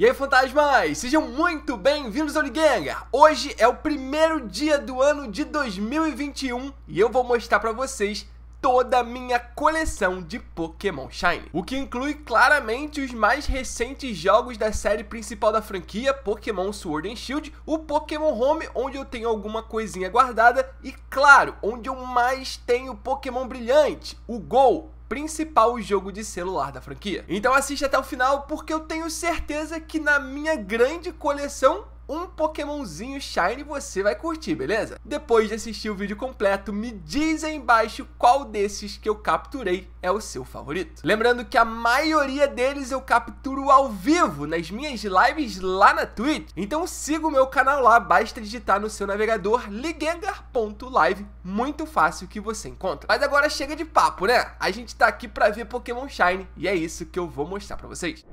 E aí, fantasmas! Sejam muito bem-vindos ao Liganger! Hoje é o primeiro dia do ano de 2021 e eu vou mostrar para vocês toda a minha coleção de Pokémon Shine, o que inclui claramente os mais recentes jogos da série principal da franquia, Pokémon Sword and Shield, o Pokémon Home, onde eu tenho alguma coisinha guardada, e claro, onde eu mais tenho Pokémon Brilhante, o Gol, principal jogo de celular da franquia. Então assiste até o final porque eu tenho certeza que na minha grande coleção um Pokémonzinho Shine você vai curtir, beleza? Depois de assistir o vídeo completo, me diz aí embaixo qual desses que eu capturei é o seu favorito. Lembrando que a maioria deles eu capturo ao vivo nas minhas lives lá na Twitch. Então siga o meu canal lá, basta digitar no seu navegador ligengar.live, muito fácil que você encontra. Mas agora chega de papo, né? A gente tá aqui pra ver Pokémon Shine e é isso que eu vou mostrar pra vocês.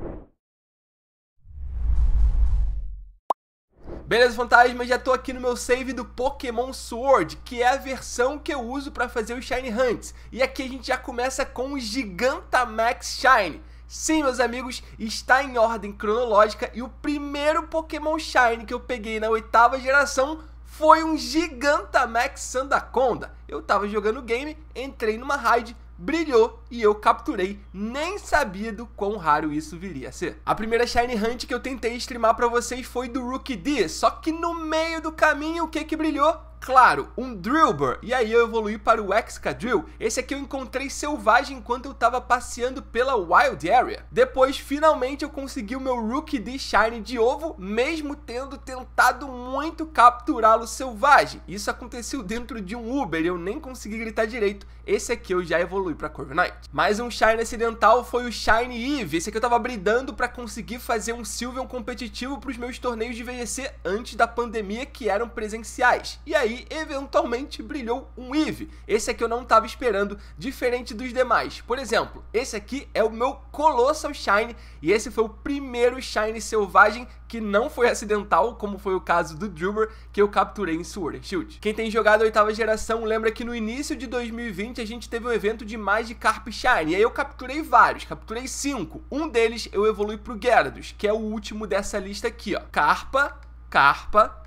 Beleza, fantasma? Já tô aqui no meu save do Pokémon Sword, que é a versão que eu uso para fazer os Shine Hunts. E aqui a gente já começa com o Gigantamax Shine. Sim, meus amigos, está em ordem cronológica e o primeiro Pokémon Shine que eu peguei na oitava geração foi um Gigantamax Sandaconda. Eu tava jogando o game, entrei numa raid, brilhou e eu capturei, nem sabia do quão raro isso viria a ser. A primeira Shine Hunt que eu tentei streamar para vocês foi do Rookie D, só que no meio do caminho o que que brilhou? Claro, um Drillbur, e aí eu evoluí para o Excadrill. Esse aqui eu encontrei selvagem enquanto eu estava passeando pela Wild Area. Depois, finalmente, eu consegui o meu Rookie D Shine de ovo, mesmo tendo tentado muito capturá-lo selvagem. Isso aconteceu dentro de um Uber e eu nem consegui gritar direito. Esse aqui eu já evolui para Corviknight. Mais um Shine acidental foi o Shine Eve. Esse aqui eu estava bridando para conseguir fazer um Sylveon competitivo para os meus torneios de VGC antes da pandemia que eram presenciais. E aí eventualmente brilhou um Eve. Esse aqui eu não estava esperando, diferente dos demais. Por exemplo, esse aqui é o meu Colossal Shine e esse foi o primeiro Shine selvagem que não foi acidental, como foi o caso do druber que eu capturei em Sword Shield. Quem tem jogado a oitava geração lembra que no início de 2020 a gente teve um evento de mais de Carp Shine, e aí eu capturei vários, capturei cinco. Um deles eu evolui pro Gyarados, que é o último dessa lista aqui, ó. Carpa, Carpa,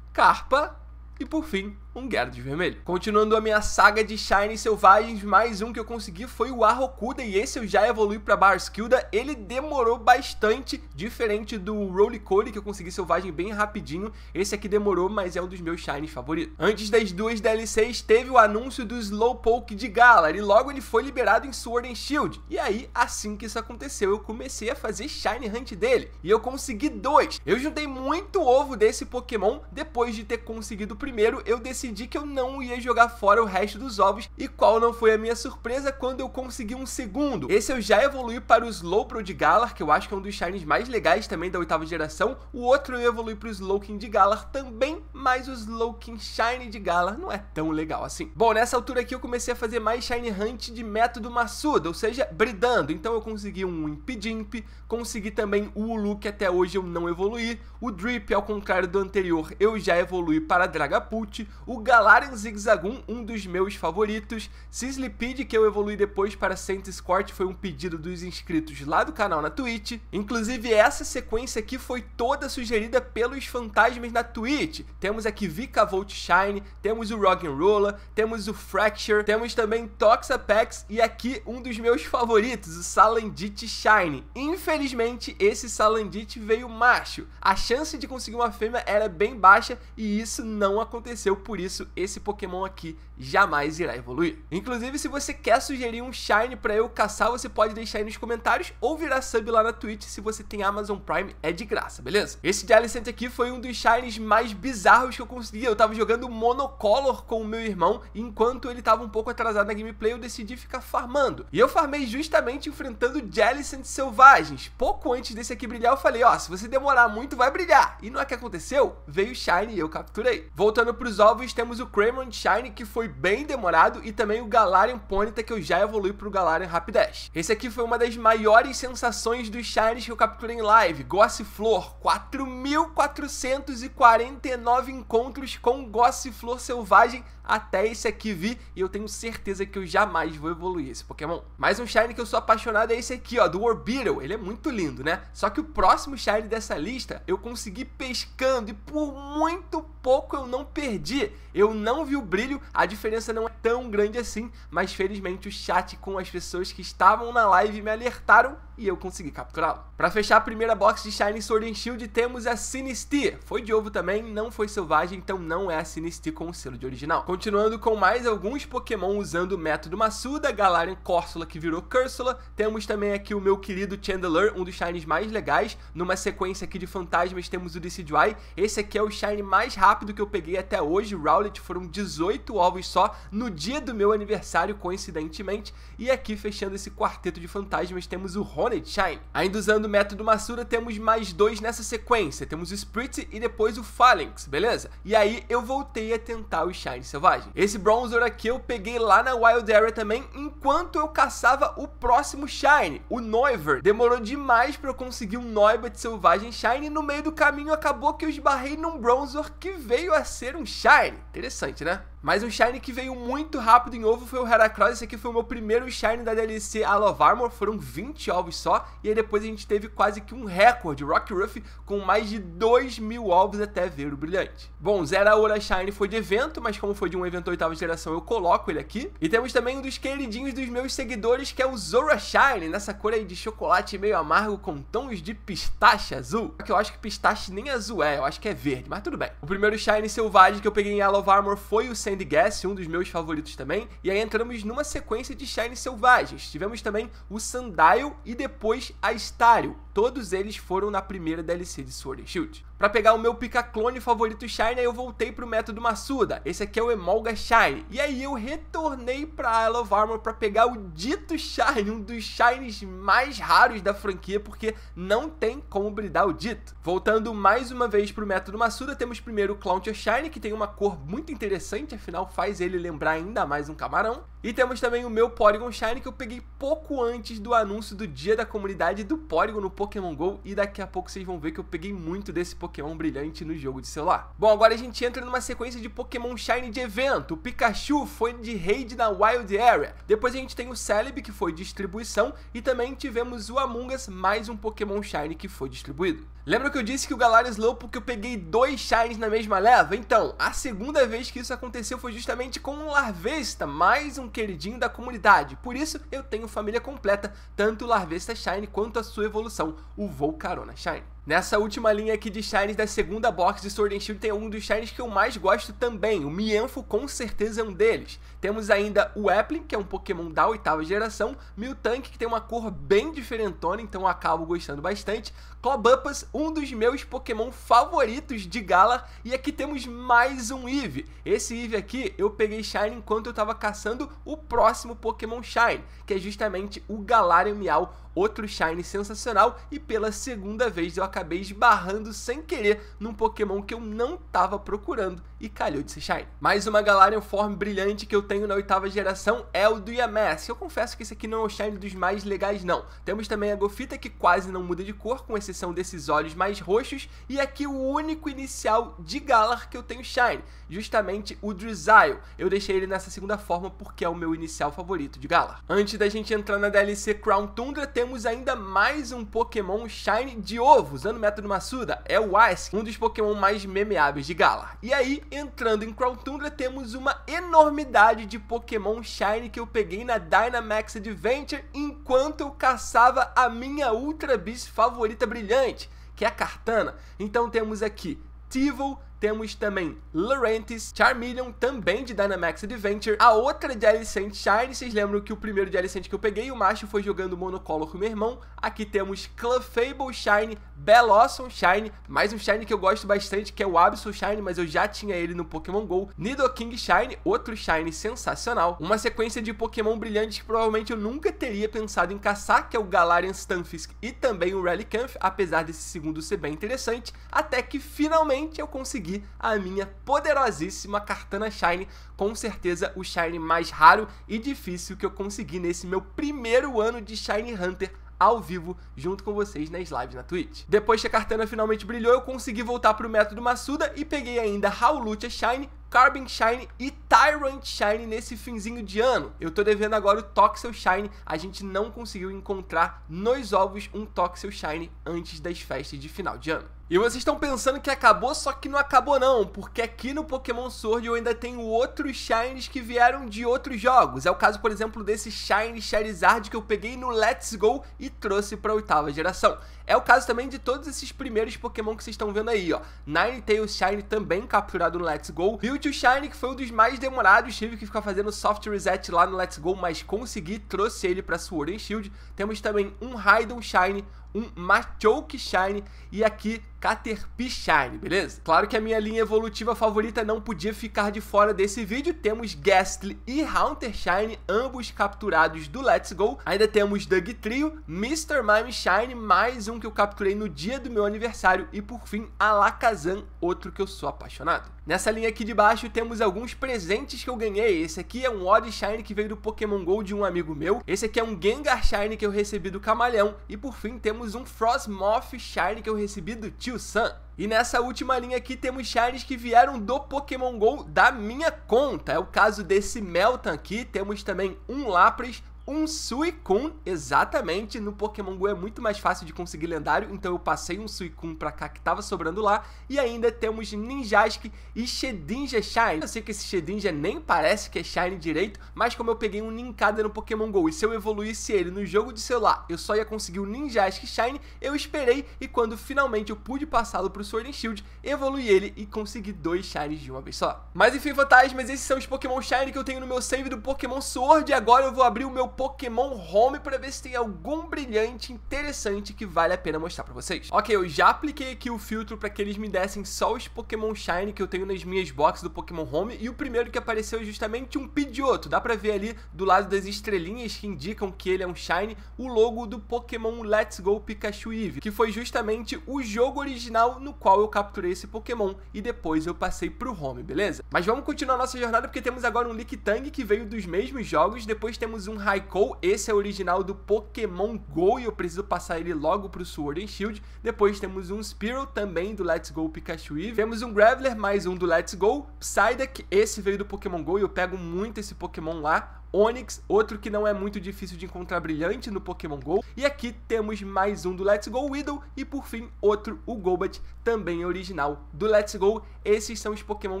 Carpa, e por fim, um Gyarados vermelho. Continuando a minha saga de Shiny Selvagens, mais um que eu consegui foi o Arrokuda, e esse eu já evolui para Barskilda. Ele demorou bastante, diferente do Rolicoli que eu consegui Selvagem bem rapidinho. Esse aqui demorou, mas é um dos meus Shines favoritos. Antes das duas DLCs, teve o anúncio do Slowpoke de Galar e logo ele foi liberado em Sword and Shield. E aí, assim que isso aconteceu, eu comecei a fazer Shine Hunt dele e eu consegui dois. Eu juntei muito ovo desse Pokémon, depois de ter conseguido o primeiro, eu decidi decidi que eu não ia jogar fora o resto dos ovos e qual não foi a minha surpresa quando eu consegui um segundo. Esse eu já evolui para o Slowbro de Galar, que eu acho que é um dos Shines mais legais também da oitava geração. O outro eu evolui para o Slowking de Galar também, mas o Slowking Shine de Galar não é tão legal assim. Bom, nessa altura aqui eu comecei a fazer mais Shine Hunt de método maçudo, ou seja, bridando. Então eu consegui um Impidimp, consegui também o Ulu, que até hoje eu não evoluí. O Drip, ao contrário do anterior, eu já evolui para Dragapult o Galarian Zigzagoon, um dos meus favoritos, Sislipede, que eu evolui depois para Saint Escort, foi um pedido dos inscritos lá do canal na Twitch. Inclusive, essa sequência aqui foi toda sugerida pelos fantasmas na Twitch. Temos aqui Vika Volt Shine, temos o Rock'n'Roller, temos o Fracture, temos também Toxapex e aqui um dos meus favoritos, o Salandit Shine. Infelizmente, esse Salandit veio macho. A chance de conseguir uma fêmea era bem baixa e isso não aconteceu por por isso esse Pokémon aqui jamais irá evoluir. Inclusive, se você quer sugerir um Shine para eu caçar, você pode deixar aí nos comentários ou virar sub lá na Twitch se você tem Amazon Prime, é de graça, beleza? Esse Jellicent aqui foi um dos Shines mais bizarros que eu consegui. Eu tava jogando Monocolor com o meu irmão e enquanto ele tava um pouco atrasado na gameplay, eu decidi ficar farmando. E eu farmei justamente enfrentando Jellicent selvagens. Pouco antes desse aqui brilhar, eu falei, ó, oh, se você demorar muito, vai brilhar. E não é que aconteceu? Veio Shine e eu capturei. Voltando pros ovos, temos o Cramorant Shine, que foi bem demorado, e também o Galarian Ponyta, que eu já evolui para o Galarian Rapidash. Esse aqui foi uma das maiores sensações dos Shines que eu capturei em live. Gossiflor, 4.449 encontros com Gossiflor Selvagem até esse aqui vir e eu tenho certeza que eu jamais vou evoluir esse Pokémon. Mais um Shine que eu sou apaixonado é esse aqui, ó, do Orbeetle. Ele é muito lindo, né? Só que o próximo Shine dessa lista eu consegui pescando e por muito pouco eu não perdi. Eu não vi o brilho, a diferença não é tão grande assim, mas felizmente o chat com as pessoas que estavam na live me alertaram e eu consegui capturá-lo. Para fechar a primeira box de Shining Sword and Shield, temos a Sinistir. Foi de ovo também, não foi selvagem, então não é a Sinistir com o selo de original. Continuando com mais alguns Pokémon usando o método Massuda, Galarian Córsula que virou Cursula, temos também aqui o meu querido Chandler um dos Shines mais legais. Numa sequência aqui de fantasmas temos o Decidueye, esse aqui é o Shine mais rápido que eu peguei até hoje, Rowlet foram 18 ovos só no dia do meu aniversário, coincidentemente. E aqui fechando esse quarteto de fantasmas temos o Ronan Shine. Ainda usando o método Masura, temos mais dois nessa sequência. Temos o Spritz e depois o Phalanx, beleza? E aí eu voltei a tentar o Shine Selvagem. Esse bronzer aqui eu peguei lá na Wild Area também, enquanto eu caçava o próximo Shine, o Noiver. Demorou demais pra eu conseguir um Noibat Selvagem Shine e no meio do caminho acabou que eu esbarrei num bronzer que veio a ser um Shine. Interessante, né? Mas o Shine que veio muito rápido em ovo foi o Heracross. Esse aqui foi o meu primeiro Shine da DLC Armor. Foram 20 ovos só. E aí depois a gente teve quase que um recorde. Rock Ruff com mais de 2 mil ovos até ver o brilhante. Bom, Zera Ora Shine foi de evento, mas como foi de um evento oitava geração, eu coloco ele aqui. E temos também um dos queridinhos dos meus seguidores, que é o Zora Shine. Nessa cor aí de chocolate meio amargo com tons de pistache azul. Só que eu acho que pistache nem azul é, eu acho que é verde, mas tudo bem. O primeiro Shine selvagem que eu peguei em Armor foi o Sand Gas, um dos meus favoritos também. E aí entramos numa sequência de Shine selvagens. Tivemos também o Sundial e depois a Stario. Todos eles foram na primeira DLC de Sword and Shield. Para pegar o meu pica-clone favorito Shine, eu voltei pro método Massuda. Esse aqui é o Emolga Shine. E aí eu retornei pra Isle of Armor pra pegar o dito Shine, um dos Shines mais raros da franquia, porque não tem como bridar o dito. Voltando mais uma vez pro método Massuda, temos primeiro o Clowntia Shine, que tem uma cor muito interessante, afinal faz ele lembrar ainda mais um camarão. E temos também o meu Porygon Shine, que eu peguei pouco antes do anúncio do dia da comunidade do Porygon no Pokémon GO, e daqui a pouco vocês vão ver que eu peguei muito desse Pokémon Pokémon brilhante no jogo de celular. Bom, agora a gente entra numa sequência de Pokémon Shine de evento. O Pikachu foi de raid na Wild Area. Depois a gente tem o Celebi, que foi distribuição, e também tivemos o Among Us, mais um Pokémon Shine que foi distribuído. Lembra que eu disse que o Galar porque eu peguei dois Shines na mesma leva? Então, a segunda vez que isso aconteceu foi justamente com o Larvesta, mais um queridinho da comunidade. Por isso, eu tenho família completa, tanto o Larvesta Shine quanto a sua evolução, o Volcarona Shine. Nessa última linha aqui de Shines da segunda box de Sword and Shield tem um dos Shines que eu mais gosto também, o Mienfo com certeza é um deles. Temos ainda o Applin, que é um Pokémon da oitava geração, Miltank, que tem uma cor bem diferentona, então eu acabo gostando bastante, Cobupas, um dos meus Pokémon favoritos de Galar, e aqui temos mais um Eve. Esse Eve aqui eu peguei Shine enquanto eu estava caçando o próximo Pokémon Shine, que é justamente o Galarian Miau, outro Shine sensacional, e pela segunda vez eu acabei esbarrando sem querer num Pokémon que eu não estava procurando, e calhou de ser Shine. Mais uma Galarian Form brilhante que eu tenho na oitava geração é o do Yamass, eu confesso que esse aqui não é o Shine dos mais legais não. Temos também a Gofita que quase não muda de cor com esse exceção desses olhos mais roxos, e aqui o único inicial de Galar que eu tenho Shine, justamente o Drizzile. Eu deixei ele nessa segunda forma porque é o meu inicial favorito de Galar. Antes da gente entrar na DLC Crown Tundra, temos ainda mais um Pokémon Shine de ovo, usando o método Massuda, é o Ice, um dos Pokémon mais memeáveis de Galar. E aí, entrando em Crown Tundra, temos uma enormidade de Pokémon Shine que eu peguei na Dynamax Adventure enquanto eu caçava a minha Ultra Beast favorita brilhante brilhante, que é a Cartana. Então temos aqui Tivo, temos também Laurentis, Charmeleon, também de Dynamax Adventure. A outra de Alicent Shine, vocês lembram que o primeiro de Alicent que eu peguei, o macho foi jogando Monocolo com meu irmão. Aqui temos Clefable Shine, Bell Shine, mais um Shine que eu gosto bastante, que é o Absol Shine, mas eu já tinha ele no Pokémon GO. Nidoking Shine, outro Shine sensacional. Uma sequência de Pokémon brilhantes que provavelmente eu nunca teria pensado em caçar, que é o Galarian Stunfisk e também o Relicanth, apesar desse segundo ser bem interessante, até que finalmente eu consegui a minha poderosíssima Cartana Shine, com certeza o Shine mais raro e difícil que eu consegui nesse meu primeiro ano de Shine Hunter ao vivo junto com vocês nas lives na Twitch. Depois que a Cartana finalmente brilhou, eu consegui voltar pro método Massuda e peguei ainda Lucha Shine, Carbon Shine e Tyrant Shine nesse finzinho de ano. Eu tô devendo agora o Toxel Shine, a gente não conseguiu encontrar nos ovos um Toxel Shine antes das festas de final de ano. E vocês estão pensando que acabou, só que não acabou não, porque aqui no Pokémon Sword eu ainda tenho outros Shines que vieram de outros jogos. É o caso, por exemplo, desse Shine Charizard que eu peguei no Let's Go e trouxe para a oitava geração. É o caso também de todos esses primeiros Pokémon que vocês estão vendo aí, ó. Ninetales Shine também capturado no Let's Go. Mewtwo Shine, que foi um dos mais demorados, tive que ficar fazendo soft reset lá no Let's Go, mas consegui, trouxe ele pra Sword and Shield. Temos também um Raidon Shine, um Machoke Shine e aqui Caterpie Shine, beleza? Claro que a minha linha evolutiva favorita não podia ficar de fora desse vídeo. Temos Ghastly e Haunter Shine, ambos capturados do Let's Go. Ainda temos Doug Trio, Mr. Mime Shine, mais um que eu capturei no dia do meu aniversário. E por fim, Alakazam, outro que eu sou apaixonado. Nessa linha aqui de baixo temos alguns presentes que eu ganhei. Esse aqui é um Odd Shine que veio do Pokémon GO de um amigo meu. Esse aqui é um Gengar Shine que eu recebi do Camaleão. E por fim temos um Frostmoth Shine que eu recebi do Tio Sam. E nessa última linha aqui temos shines que vieram do Pokémon GO da minha conta. É o caso desse Meltan aqui, temos também um Lapras, um Suicune, exatamente. No Pokémon GO é muito mais fácil de conseguir lendário, então eu passei um Suicune pra cá que tava sobrando lá. E ainda temos Ninjask e Shedinja Shine. Eu sei que esse Shedinja nem parece que é Shine direito, mas como eu peguei um Ninkada no Pokémon GO e se eu evoluísse ele no jogo de celular, eu só ia conseguir o Ninjask Shine, eu esperei e quando finalmente eu pude passá-lo pro Sword and Shield, evoluí ele e consegui dois Shines de uma vez só. Mas enfim, fantasmas, esses são os Pokémon Shine que eu tenho no meu save do Pokémon Sword e agora eu vou abrir o meu Pokémon Home para ver se tem algum brilhante interessante que vale a pena mostrar para vocês. Ok, eu já apliquei aqui o filtro para que eles me dessem só os Pokémon Shine que eu tenho nas minhas boxes do Pokémon Home e o primeiro que apareceu é justamente um Pidgeotto. Dá para ver ali do lado das estrelinhas que indicam que ele é um Shine o logo do Pokémon Let's Go Pikachu Eevee, que foi justamente o jogo original no qual eu capturei esse Pokémon e depois eu passei pro Home, beleza? Mas vamos continuar nossa jornada porque temos agora um Tang que veio dos mesmos jogos, depois temos um Raikou esse é o original do Pokémon GO e eu preciso passar ele logo pro Sword and Shield. Depois temos um Spearow também do Let's Go Pikachu Eve. Temos um Graveler, mais um do Let's Go. Psyduck, esse veio do Pokémon GO e eu pego muito esse Pokémon lá. Onix, outro que não é muito difícil de encontrar brilhante no Pokémon GO. E aqui temos mais um do Let's Go Widow e por fim outro, o Golbat, também original do Let's Go. Esses são os Pokémon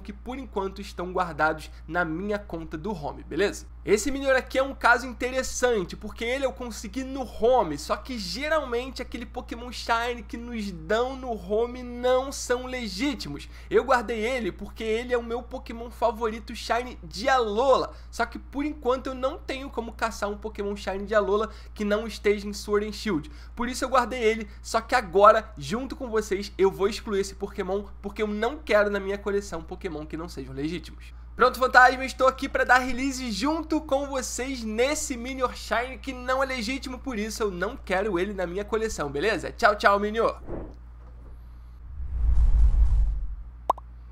que por enquanto estão guardados na minha conta do home, beleza? Esse Minion aqui é um caso interessante, porque ele eu consegui no home, só que geralmente aquele Pokémon Shine que nos dão no home não são legítimos. Eu guardei ele porque ele é o meu Pokémon favorito Shine de Alola, só que por enquanto enquanto eu não tenho como caçar um Pokémon Shine de Alola que não esteja em Sword and Shield. Por isso eu guardei ele, só que agora, junto com vocês, eu vou excluir esse Pokémon porque eu não quero na minha coleção Pokémon que não sejam legítimos. Pronto, fantasma, estou aqui para dar release junto com vocês nesse Minior Shine que não é legítimo, por isso eu não quero ele na minha coleção, beleza? Tchau, tchau, Minior!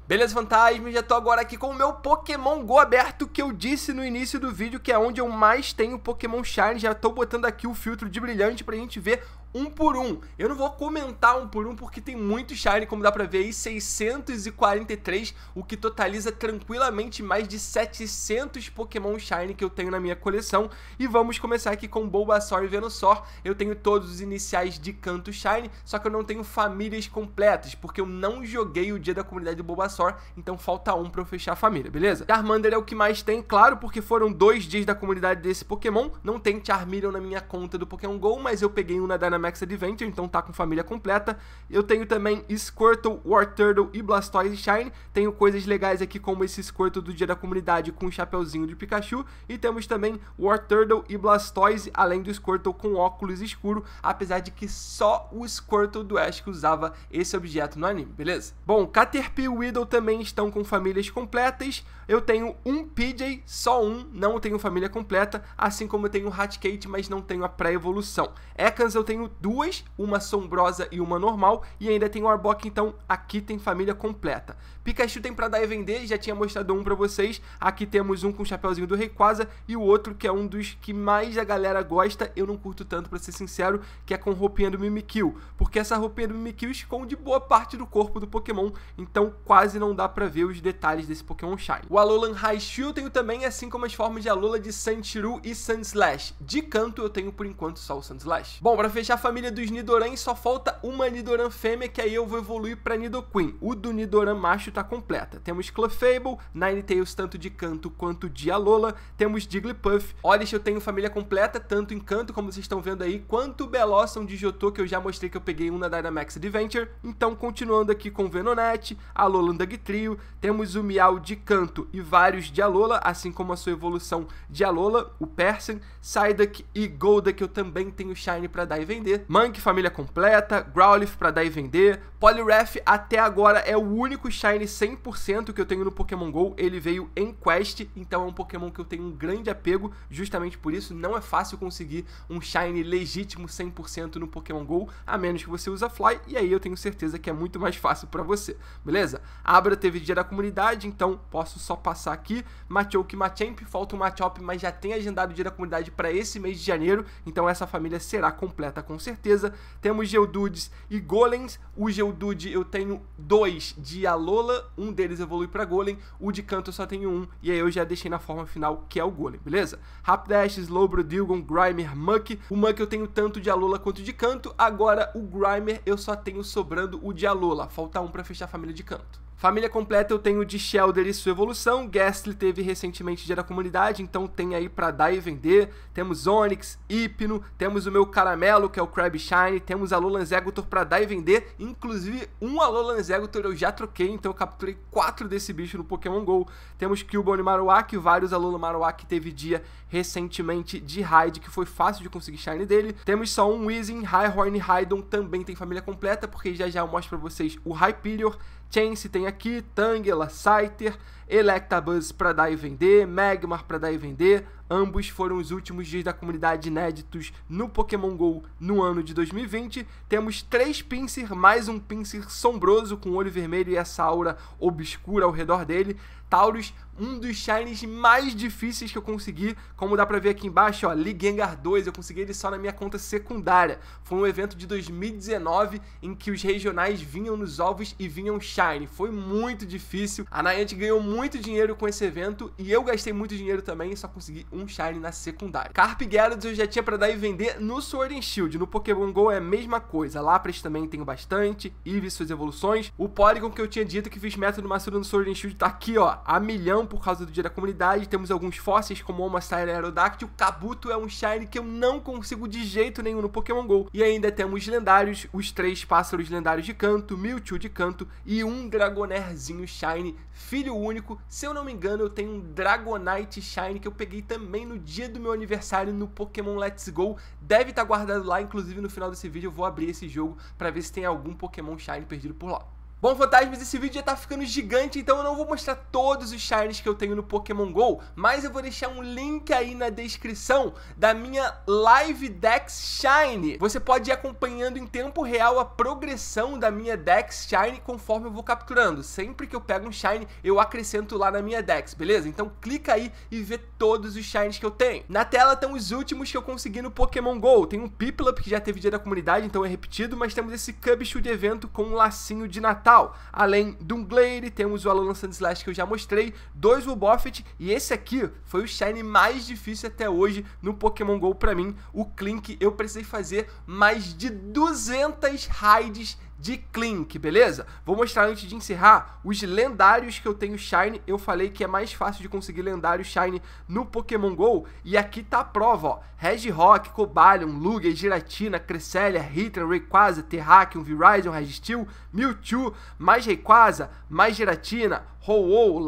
Beleza, fantasma? Já tô agora aqui com o meu Pokémon Go aberto que eu disse no início do vídeo, que é onde eu mais tenho Pokémon Shine. Já tô botando aqui o filtro de brilhante pra gente ver um por um. Eu não vou comentar um por um porque tem muito Shine, como dá pra ver aí, 643, o que totaliza tranquilamente mais de 700 Pokémon Shine que eu tenho na minha coleção. E vamos começar aqui com Bulbasaur e Venusaur. Eu tenho todos os iniciais de canto Shine, só que eu não tenho famílias completas, porque eu não joguei o dia da comunidade do Bulbasaur, então falta um pra eu fechar a família, beleza? Charmander é o que mais tem, claro, porque foram dois dias da comunidade desse Pokémon. Não tem Charmeleon na minha conta do Pokémon GO, mas eu peguei um na Dynamic Max Adventure, então tá com família completa. Eu tenho também Squirtle, War Turtle e Blastoise Shine. Tenho coisas legais aqui como esse Squirtle do Dia da Comunidade com o um chapeuzinho de Pikachu. E temos também War Turtle e Blastoise, além do Squirtle com óculos escuro, apesar de que só o Squirtle do Ash que usava esse objeto no anime, beleza? Bom, Caterpie e Weedle também estão com famílias completas. Eu tenho um PJ, só um, não tenho família completa, assim como eu tenho o Hatkate, mas não tenho a pré-evolução. Ekans eu tenho tenho duas, uma assombrosa e uma normal, e ainda tem o Arbok, então aqui tem família completa. Pikachu tem pra dar e vender, já tinha mostrado um pra vocês. Aqui temos um com o chapéuzinho do Rayquaza e o outro que é um dos que mais a galera gosta, eu não curto tanto pra ser sincero, que é com roupinha do Mimikyu, porque essa roupinha do Mimikyu esconde boa parte do corpo do Pokémon, então quase não dá pra ver os detalhes desse Pokémon Shine. O Alolan Raichu eu tenho também, assim como as formas de Alola de Sanchiru e Sandslash. De canto eu tenho por enquanto só o Sandslash. Bom, pra fechar da família dos Nidoran só falta uma Nidoran fêmea, que aí eu vou evoluir para Nidoqueen. O do Nidoran macho tá completa. Temos Clefable, Ninetales tanto de canto quanto de Alola, temos olha Orish eu tenho família completa, tanto em canto, como vocês estão vendo aí, quanto Belossom de Jotô, que eu já mostrei que eu peguei um na Dynamax Adventure. Então, continuando aqui com Venonat, Alola Trio, temos o Miau de canto e vários de Alola, assim como a sua evolução de Alola, o Persian, Psyduck e Golda, que eu também tenho Shine para dar e vender vender, Mank família completa, Growlithe para dar e vender, Poliwrath até agora é o único Shine 100% que eu tenho no Pokémon GO, ele veio em Quest, então é um Pokémon que eu tenho um grande apego, justamente por isso não é fácil conseguir um Shine legítimo 100% no Pokémon GO, a menos que você usa Fly, e aí eu tenho certeza que é muito mais fácil para você, beleza? Abra teve dia da comunidade, então posso só passar aqui, Machoke Machamp, falta o Machop, mas já tem agendado o dia da comunidade para esse mês de janeiro, então essa família será completa com com certeza. Temos Geodudes e Golems. O Geodude eu tenho dois de Alola, um deles evolui para Golem. O de canto eu só tenho um, e aí eu já deixei na forma final que é o Golem, beleza? Rapidash, Slowbro, Dilgon, Grimer, Muck. O Muck eu tenho tanto de Alola quanto de canto. Agora o Grimer eu só tenho sobrando o de Alola. Falta um para fechar a família de canto. Família completa eu tenho de Shelder e sua evolução. Gastly teve recentemente dia da comunidade, então tem aí para dar e vender. Temos Onix, Hipno, temos o meu Caramelo, que é o Crab Shine, temos a Lolan para dar e vender. Inclusive, um Alolan Zegotor eu já troquei, então eu capturei quatro desse bicho no Pokémon GO. Temos Cubone Marowak, vários Alolan Marowak teve dia recentemente de Raid, que foi fácil de conseguir Shine dele. Temos só um Weezing, Highhorn e Raidon também tem família completa, porque já já eu mostro pra vocês o Hyperior Chance tem aqui, Tangela, Scyther, Electabuzz para dar e vender, Magmar para dar e vender, Ambos foram os últimos dias da comunidade inéditos no Pokémon GO no ano de 2020. Temos três Pinsir, mais um Pinsir sombroso com olho vermelho e essa aura obscura ao redor dele. Taurus, um dos Shines mais difíceis que eu consegui. Como dá pra ver aqui embaixo, ó, Lee Gengar 2, eu consegui ele só na minha conta secundária. Foi um evento de 2019 em que os regionais vinham nos ovos e vinham Shine. Foi muito difícil. A Niantic ganhou muito dinheiro com esse evento e eu gastei muito dinheiro também, só consegui um Shine na secundária. Carp Gyarados eu já tinha pra dar e vender no Sword and Shield. No Pokémon GO é a mesma coisa. Lapras também tenho bastante, Eevee suas evoluções. O Polygon que eu tinha dito que fiz método maçudo no Sword and Shield tá aqui, ó, a milhão por causa do dia da comunidade. Temos alguns fósseis como o Homacyre Aerodactyl. Kabuto é um Shine que eu não consigo de jeito nenhum no Pokémon GO. E ainda temos lendários, os três pássaros lendários de canto, Mewtwo de canto e um Dragonairzinho Shine, filho único. Se eu não me engano, eu tenho um Dragonite Shine que eu peguei também também no dia do meu aniversário no Pokémon Let's Go. Deve estar tá guardado lá, inclusive no final desse vídeo eu vou abrir esse jogo para ver se tem algum Pokémon Shine perdido por lá. Bom, fantasmas, esse vídeo já tá ficando gigante, então eu não vou mostrar todos os shines que eu tenho no Pokémon GO, mas eu vou deixar um link aí na descrição da minha Live Dex Shine. Você pode ir acompanhando em tempo real a progressão da minha Dex Shine conforme eu vou capturando. Sempre que eu pego um Shine, eu acrescento lá na minha Dex, beleza? Então clica aí e vê todos os Shines que eu tenho. Na tela estão os últimos que eu consegui no Pokémon GO. Tem um Piplup que já teve dia da comunidade, então é repetido, mas temos esse Cubshoe de evento com um lacinho de Natal. Além de um Glade, temos o Alolan Slash que eu já mostrei, dois Wobbuffet e esse aqui foi o Shine mais difícil até hoje no Pokémon GO pra mim, o Clink. Eu precisei fazer mais de 200 raids de Clink, beleza? Vou mostrar antes de encerrar os lendários que eu tenho Shine. Eu falei que é mais fácil de conseguir lendário Shine no Pokémon GO. E aqui tá a prova, ó. Regirock, Cobalion, Lugia, Giratina, Cresselia, Hitran, Rayquaza, Terrakion, Virizion, Registeel Mewtwo, mais Rayquaza, mais Giratina, Ho-Oh,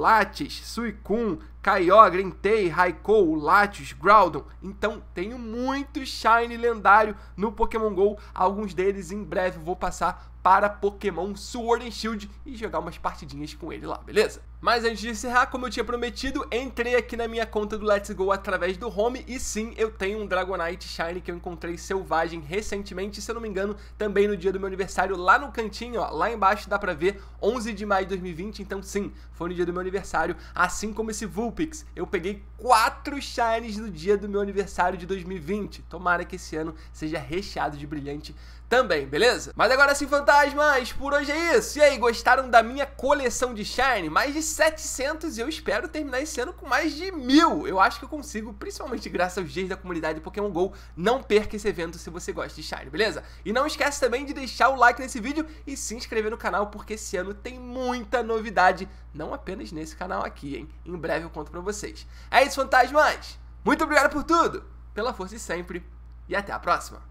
Suicune, Kaió, Intei, Raikou, Latios, Groudon. Então tenho muito Shine lendário no Pokémon GO. Alguns deles em breve vou passar para Pokémon Sword and Shield e jogar umas partidinhas com ele lá, beleza? Mas antes de encerrar, como eu tinha prometido, entrei aqui na minha conta do Let's Go através do Home e sim, eu tenho um Dragonite Shine que eu encontrei selvagem recentemente, se eu não me engano, também no dia do meu aniversário, lá no cantinho, ó, lá embaixo dá pra ver, 11 de maio de 2020, então sim, foi no dia do meu aniversário, assim como esse Vulpix. Eu peguei quatro Shines no dia do meu aniversário de 2020, tomara que esse ano seja recheado de brilhante também, beleza? Mas agora sim, fantasmas, por hoje é isso. E aí, gostaram da minha coleção de Shine? Mais de 700 e eu espero terminar esse ano com mais de mil. Eu acho que eu consigo, principalmente graças aos dias da comunidade Pokémon GO. Não perca esse evento se você gosta de Shine, beleza? E não esquece também de deixar o like nesse vídeo e se inscrever no canal, porque esse ano tem muita novidade, não apenas nesse canal aqui, hein? Em breve eu conto pra vocês. É isso, fantasmas! Muito obrigado por tudo, pela força e sempre, e até a próxima!